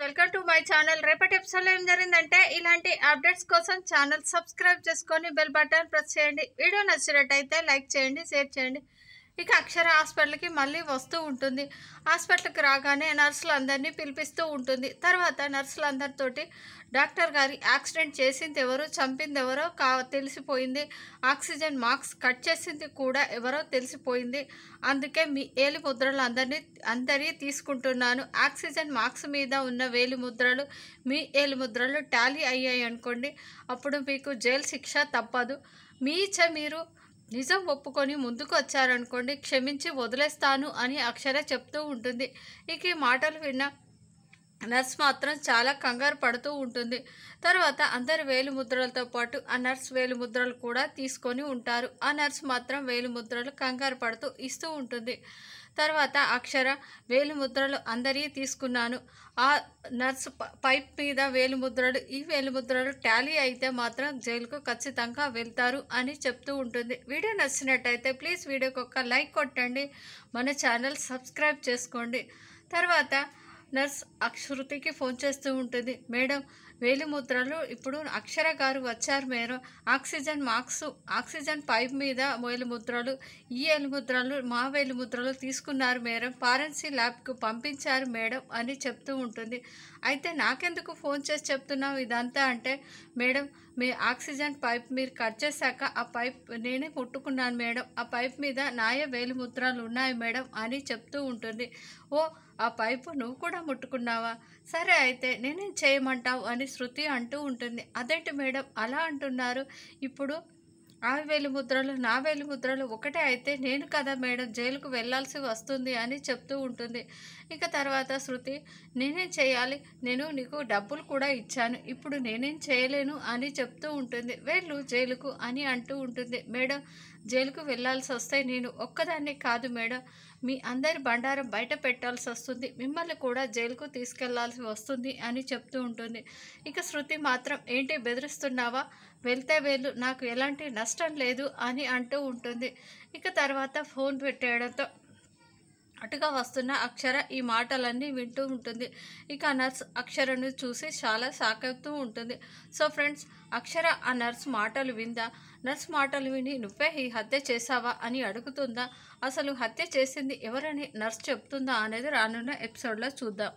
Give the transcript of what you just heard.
welcome to my channel రేపటి ఎపిసోడ్లో ఏం జరిగిందంటే ఇలాంటి అప్డేట్స్ కోసం ఛానల్ సబ్స్క్రైబ్ చేసుకొని బెల్ బటన్ ప్రెస్ చేయండి వీడియో నచ్చినట్టయితే లైక్ చేయండి షేర్ చేయండి ఇక అక్షర హాస్పిటల్కి మళ్ళీ వస్తూ ఉంటుంది హాస్పిటల్కి రాగానే నర్సులందరినీ పిలిపిస్తూ ఉంటుంది తర్వాత నర్సులందరితోటి డాక్టర్ గారి యాక్సిడెంట్ చేసింది ఎవరు చంపింది ఎవరో కా తెలిసిపోయింది ఆక్సిజన్ మాక్స్ కట్ చేసింది కూడా ఎవరో తెలిసిపోయింది అందుకే మీ ఏలి ముద్రలు అందరినీ అందరి తీసుకుంటున్నాను ఆక్సిజన్ మాక్స్ మీద ఉన్న వేలి ముద్రలు మీ ఏలి ముద్రలు టాలీ అయ్యాయి అనుకోండి అప్పుడు మీకు జైలు శిక్ష తప్పదు మీచ మీరు నిజం ఒప్పుకొని ముందుకు వచ్చారనుకోండి క్షమించి వదిలేస్తాను అని అక్షర చెప్తూ ఉంటుంది ఇక ఈ మాటలు విన్న నర్స్ మాత్రం చాలా కంగారు పడుతూ ఉంటుంది తర్వాత అందరు వేలు ముద్రలతో పాటు ఆ నర్స్ వేలు ముద్రలు కూడా తీసుకొని ఉంటారు ఆ నర్స్ మాత్రం వేలు ముద్రలు కంగారు పడుతూ ఇస్తూ ఉంటుంది తర్వాత అక్షర వేలు ముద్రలు అందరి తీసుకున్నాను ఆ నర్స్ పైప్ మీద వేలు ముద్రలు ఈ వేలు ముద్రలు టాలీ అయితే మాత్రం జైలుకు ఖచ్చితంగా వెళ్తారు అని చెప్తూ ఉంటుంది వీడియో నచ్చినట్టయితే ప్లీజ్ వీడియోకి ఒక లైక్ కొట్టండి మన ఛానల్ సబ్స్క్రైబ్ చేసుకోండి తర్వాత నర్స్ అక్షృతికి ఫోన్ చేస్తూ ఉంటుంది మేడం వేలిముద్రలు ఇప్పుడు అక్షర గారు వచ్చారు మీరు ఆక్సిజన్ మార్క్స్ ఆక్సిజన్ పైప్ మీద వేలిముద్రలు ఈ వేలిముద్రలు మా వేలిముద్రలు తీసుకున్నారు మేడం ఫారెన్సీ ల్యాబ్కు పంపించారు మేడం అని చెప్తూ ఉంటుంది అయితే నాకెందుకు ఫోన్ చేసి చెప్తున్నావు ఇదంతా అంటే మేడం మీ ఆక్సిజన్ పైప్ మీరు కట్ చేశాక ఆ పైప్ నేనే ముట్టుకున్నాను మేడం ఆ పైప్ మీద నాయ వేలిముద్రలు ఉన్నాయి మేడం అని చెప్తూ ఉంటుంది ఓ ఆ పైపు నువ్వు కూడా ముట్టుకున్నావా సరే అయితే నేనేం చేయమంటావు అని శృతి అంటూ ఉంటుంది అదేంటి మేడం అలా అంటున్నారు ఇప్పుడు ఆమె ముద్రలు నా ముద్రలు ఒకటే అయితే నేను కదా మేడం జైలుకు వెళ్లాల్సి వస్తుంది అని చెప్తూ ఉంటుంది ఇక తర్వాత శృతి నేనేం చేయాలి నేను నీకు డబ్బులు కూడా ఇచ్చాను ఇప్పుడు నేనేం చేయలేను అని చెప్తూ ఉంటుంది వెళ్ళు జైలుకు అని అంటూ ఉంటుంది మేడం జైలుకు వెళ్లాల్సి వస్తే నేను ఒక్కదాన్ని కాదు మేడం మీ అందరి బండారం బయట పెట్టాల్సి వస్తుంది మిమ్మల్ని కూడా జైలుకు తీసుకెళ్లాల్సి వస్తుంది అని చెప్తూ ఉంటుంది ఇక శృతి మాత్రం ఏంటి బెదిరిస్తున్నావా వెళ్తే వెళ్ళు నాకు ఎలాంటి నష్టం కష్టం లేదు అని అంటూ ఉంటుంది ఇక తర్వాత ఫోన్ పెట్టేయడంతో అటుగా వస్తున్న అక్షర ఈ మాటలన్నీ వింటూ ఉంటుంది ఇక నర్స్ అక్షరను చూసి చాలా సాకవుతూ ఉంటుంది సో ఫ్రెండ్స్ అక్షర ఆ నర్స్ మాటలు విందా నర్స్ మాటలు విని నువ్వే ఈ హత్య చేశావా అని అడుగుతుందా అసలు హత్య చేసింది ఎవరని నర్స్ చెప్తుందా అనేది రానున్న ఎపిసోడ్లో చూద్దాం